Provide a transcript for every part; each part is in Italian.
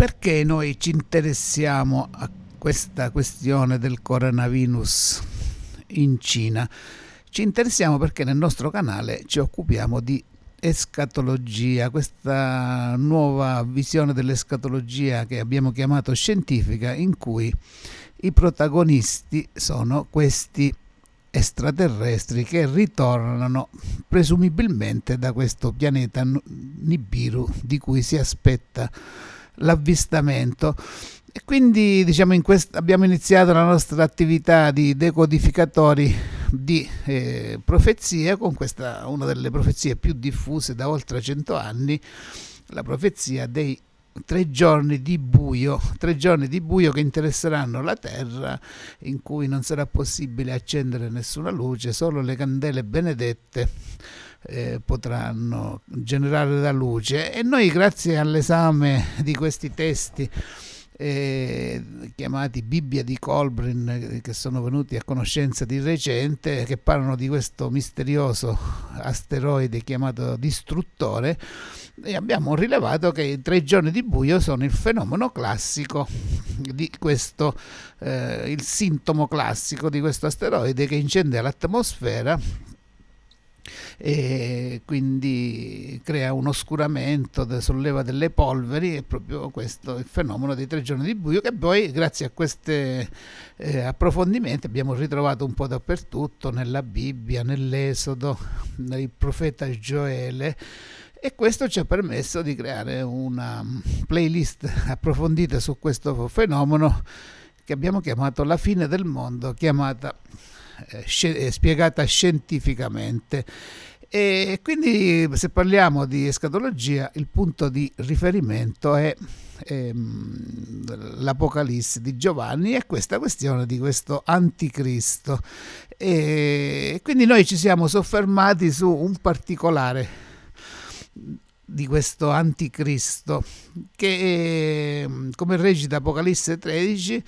perché noi ci interessiamo a questa questione del coronavirus in Cina? Ci interessiamo perché nel nostro canale ci occupiamo di escatologia, questa nuova visione dell'escatologia che abbiamo chiamato scientifica in cui i protagonisti sono questi extraterrestri che ritornano presumibilmente da questo pianeta Nibiru di cui si aspetta l'avvistamento. E quindi diciamo, in abbiamo iniziato la nostra attività di decodificatori di eh, profezie con questa, una delle profezie più diffuse da oltre 100 anni, la profezia dei tre giorni di buio, tre giorni di buio che interesseranno la terra in cui non sarà possibile accendere nessuna luce, solo le candele benedette eh, potranno generare la luce e noi grazie all'esame di questi testi eh, chiamati Bibbia di Colbrin che sono venuti a conoscenza di recente che parlano di questo misterioso asteroide chiamato distruttore e abbiamo rilevato che i tre giorni di buio sono il fenomeno classico di questo eh, il sintomo classico di questo asteroide che incende l'atmosfera e quindi crea un oscuramento, solleva delle polveri è proprio questo il fenomeno dei tre giorni di buio che poi grazie a questi eh, approfondimenti abbiamo ritrovato un po' dappertutto nella Bibbia, nell'Esodo, nel profeta Gioele e questo ci ha permesso di creare una playlist approfondita su questo fenomeno che abbiamo chiamato La fine del mondo, chiamata eh, spiegata scientificamente. E quindi se parliamo di escatologia, il punto di riferimento è ehm, l'Apocalisse di Giovanni e questa questione di questo anticristo. E quindi noi ci siamo soffermati su un particolare di questo anticristo che, ehm, come recita Apocalisse 13,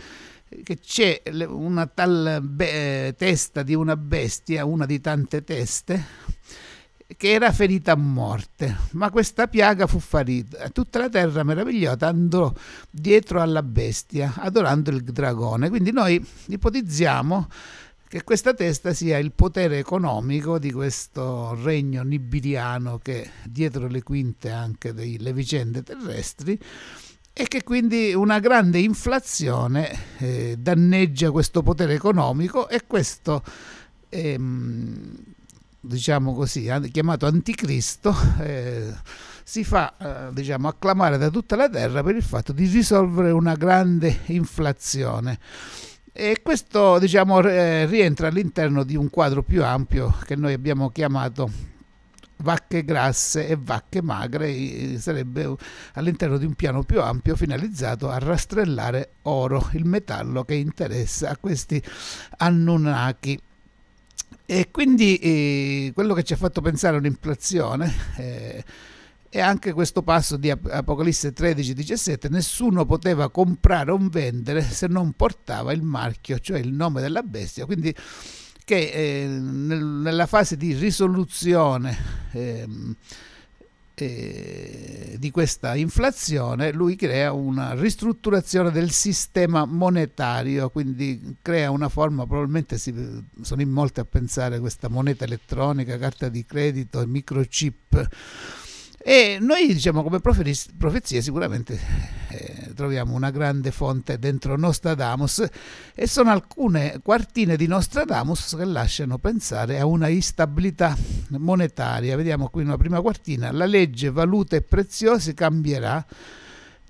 che c'è una tal be- testa di una bestia, una di tante teste, che era ferita a morte, ma questa piaga fu ferita. Tutta la terra meravigliata andò dietro alla bestia, adorando il dragone. Quindi noi ipotizziamo che questa testa sia il potere economico di questo regno nibiriano che dietro le quinte anche delle vicende terrestri e che quindi una grande inflazione eh, danneggia questo potere economico e questo ehm, diciamo così chiamato anticristo eh, si fa eh, diciamo acclamare da tutta la terra per il fatto di risolvere una grande inflazione e questo diciamo eh, rientra all'interno di un quadro più ampio che noi abbiamo chiamato vacche grasse e vacche magre sarebbe all'interno di un piano più ampio finalizzato a rastrellare oro, il metallo che interessa a questi Anunnaki. E quindi eh, quello che ci ha fatto pensare a un'inflazione eh, e anche questo passo di Apocalisse 13-17, nessuno poteva comprare o vendere se non portava il marchio, cioè il nome della bestia. Quindi che eh, nel, nella fase di risoluzione eh, eh, di questa inflazione lui crea una ristrutturazione del sistema monetario, quindi crea una forma, probabilmente si, sono in molti a pensare questa moneta elettronica, carta di credito, microchip. E noi diciamo come profezie sicuramente eh, troviamo una grande fonte dentro Nostradamus e sono alcune quartine di Nostradamus che lasciano pensare a una instabilità monetaria. Vediamo qui una prima quartina, la legge valute e preziose cambierà,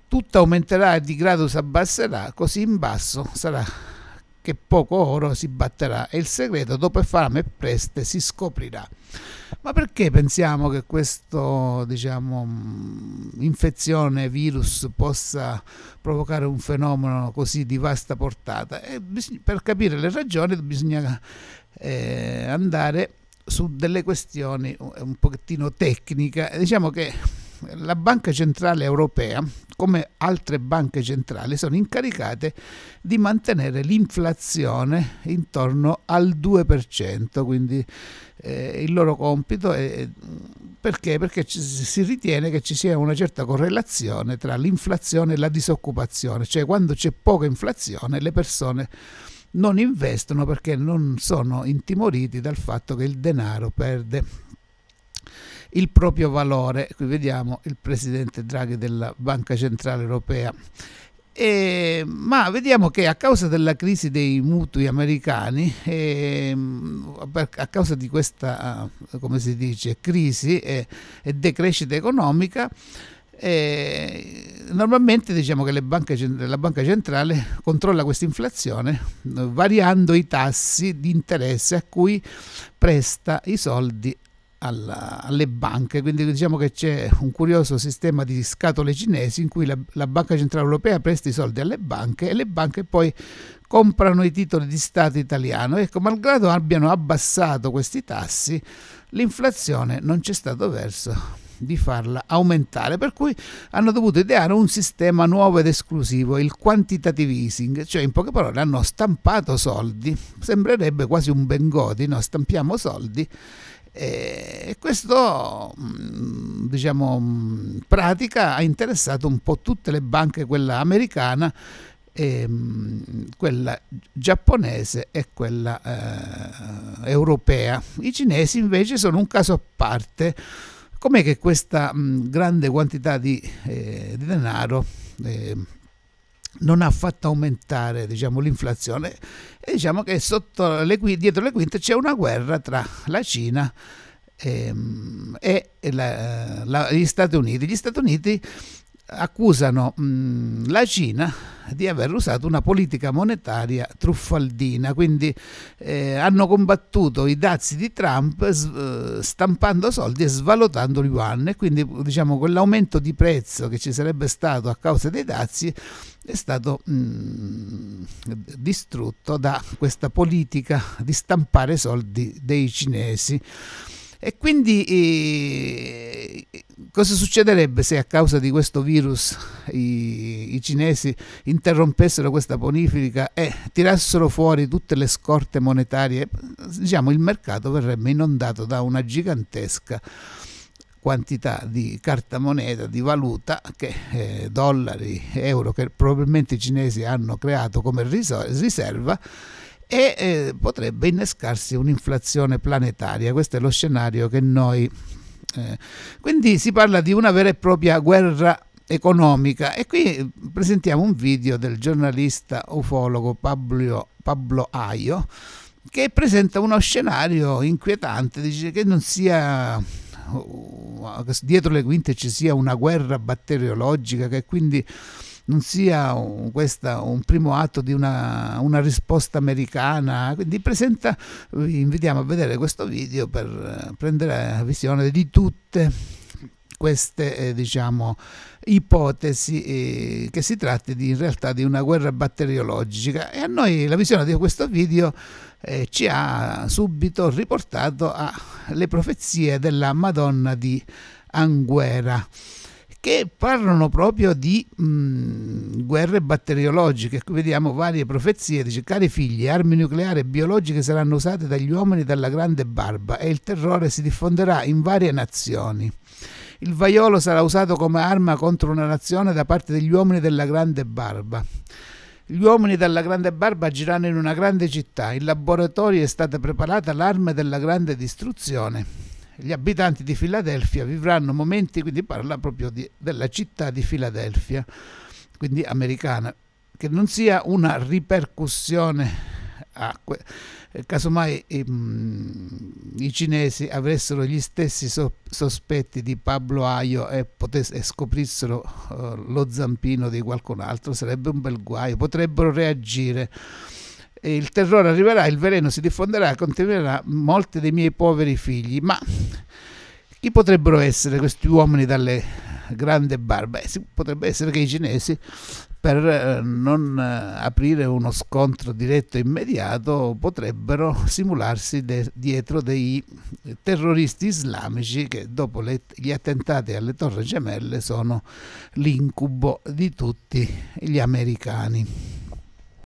tutto aumenterà e di grado si abbasserà, così in basso sarà che poco oro si batterà e il segreto dopo fame e preste si scoprirà. Ma perché pensiamo che questa diciamo, mm, infezione, virus, possa provocare un fenomeno così di vasta portata? E per capire le ragioni bisogna eh, andare su delle questioni un pochettino tecniche. Diciamo che la Banca Centrale Europea, come altre banche centrali, sono incaricate di mantenere l'inflazione intorno al 2%, quindi eh, il loro compito è perché? Perché ci, si ritiene che ci sia una certa correlazione tra l'inflazione e la disoccupazione, cioè quando c'è poca inflazione le persone non investono perché non sono intimoriti dal fatto che il denaro perde il proprio valore. Qui vediamo il presidente Draghi della Banca Centrale Europea. Eh, ma vediamo che a causa della crisi dei mutui americani, eh, a causa di questa eh, dice, crisi e, e decrescita economica, eh, normalmente diciamo che banche, la banca centrale controlla questa inflazione eh, variando i tassi di interesse a cui presta i soldi alla, alle banche, quindi diciamo che c'è un curioso sistema di scatole cinesi in cui la, la Banca Centrale Europea presta i soldi alle banche e le banche poi comprano i titoli di Stato italiano. Ecco, malgrado abbiano abbassato questi tassi, l'inflazione non c'è stato verso di farla aumentare, per cui hanno dovuto ideare un sistema nuovo ed esclusivo, il quantitative easing, cioè in poche parole hanno stampato soldi, sembrerebbe quasi un Bengodi, no? stampiamo soldi e questo, mm, diciamo, mm, pratica ha interessato un po' tutte le banche, quella americana, mm, quella giapponese e quella eh, europea. I cinesi invece sono un caso a parte. Com'è che questa mh, grande quantità di, eh, di denaro... Eh, non ha fatto aumentare diciamo, l'inflazione e diciamo che le, dietro le quinte c'è una guerra tra la Cina e, ehm, e la, la, gli Stati Uniti. Gli Stati Uniti accusano mh, mm, la Cina di aver usato una politica monetaria truffaldina, quindi eh, hanno combattuto i dazi di Trump s- eh, stampando soldi e svalutando yuan e quindi diciamo quell'aumento di prezzo che ci sarebbe stato a causa dei dazi è stato mh, mm, distrutto da questa politica di stampare soldi dei cinesi. E quindi eh, cosa succederebbe se a causa di questo virus i, i cinesi interrompessero questa bonifica e tirassero fuori tutte le scorte monetarie? Diciamo il mercato verrebbe inondato da una gigantesca quantità di carta moneta, di valuta, che, eh, dollari, euro, che probabilmente i cinesi hanno creato come riserva e eh, potrebbe innescarsi un'inflazione planetaria. Questo è lo scenario che noi... Eh, quindi si parla di una vera e propria guerra economica e qui eh, presentiamo un video del giornalista ufologo Pablo, Pablo Aio che presenta uno scenario inquietante, dice che non sia uh, dietro le quinte ci sia una guerra batteriologica che quindi non sia un, questa, un primo atto di una, una, risposta americana. Quindi presenta, vi invitiamo a vedere questo video per eh, prendere visione di tutte queste eh, diciamo, ipotesi eh, che si tratti di, in realtà di una guerra batteriologica e a noi la visione di questo video eh, ci ha subito riportato alle profezie della Madonna di Anguera che parlano proprio di mh, mm, guerre batteriologiche. Qui Vediamo varie profezie, dice cari figli, armi nucleari e biologiche saranno usate dagli uomini dalla grande barba e il terrore si diffonderà in varie nazioni. Il vaiolo sarà usato come arma contro una nazione da parte degli uomini della grande barba. Gli uomini dalla grande barba agiranno in una grande città. In laboratorio è stata preparata l'arma della grande distruzione gli abitanti di Filadelfia vivranno momenti, quindi parla proprio di, della città di Filadelfia, quindi americana, che non sia una ripercussione a eh, casomai i, ehm, i cinesi avessero gli stessi so, sospetti di Pablo Aio e, e scoprissero uh, lo zampino di qualcun altro, sarebbe un bel guaio, potrebbero reagire eh, il terrore arriverà, il veleno si diffonderà, e contaminerà molti dei miei poveri figli. Ma chi potrebbero essere questi uomini dalle grandi barbe? Eh, si potrebbe essere che i cinesi per eh, non eh, aprire uno scontro diretto e immediato potrebbero simularsi de dietro dei terroristi islamici che dopo gli attentati alle torre gemelle sono l'incubo di tutti gli americani.